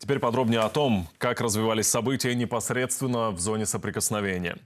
Теперь подробнее о том, как развивались события непосредственно в зоне соприкосновения.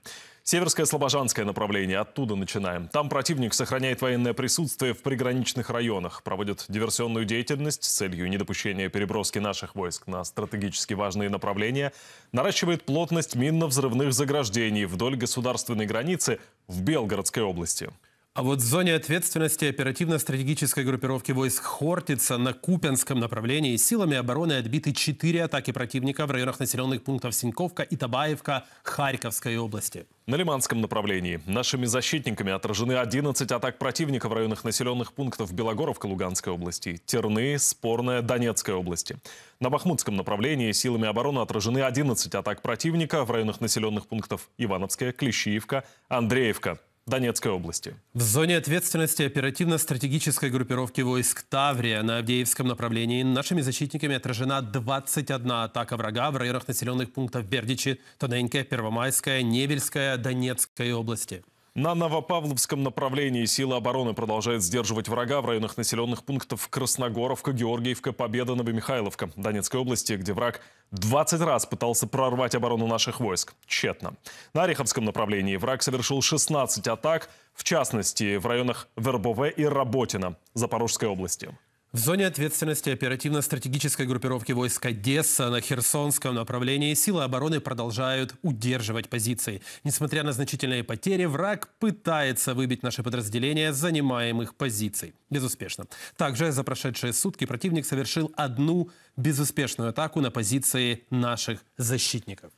Северское Слобожанское направление. Оттуда начинаем. Там противник сохраняет военное присутствие в приграничных районах, проводит диверсионную деятельность с целью недопущения переброски наших войск на стратегически важные направления, наращивает плотность минно-взрывных заграждений вдоль государственной границы в Белгородской области. А вот в зоне ответственности оперативно-стратегической группировки войск Хортица на Купенском направлении силами обороны отбиты четыре атаки противника в районах населенных пунктов Синьковка и Табаевка Харьковской области. На Лиманском направлении нашими защитниками отражены 11 атак противника в районах населенных пунктов Белогоровка Луганской области, Терны, Спорная, Донецкой области. На Бахмутском направлении силами обороны отражены 11 атак противника в районах населенных пунктов Ивановская, Клещиевка, Андреевка. Донецкой области. В зоне ответственности оперативно-стратегической группировки войск Таврия на Авдеевском направлении нашими защитниками отражена 21 атака врага в районах населенных пунктов Бердичи, Тоненькая, Первомайская, Невельская, Донецкой области. На Новопавловском направлении силы обороны продолжают сдерживать врага в районах населенных пунктов Красногоровка, Георгиевка, Победа, Новомихайловка, Донецкой области, где враг 20 раз пытался прорвать оборону наших войск. Тщетно. На Ореховском направлении враг совершил 16 атак, в частности, в районах Вербове и Работина Запорожской области. В зоне ответственности оперативно-стратегической группировки войск Одесса на Херсонском направлении силы обороны продолжают удерживать позиции. Несмотря на значительные потери, враг пытается выбить наши подразделения с занимаемых позиций. Безуспешно. Также за прошедшие сутки противник совершил одну безуспешную атаку на позиции наших защитников.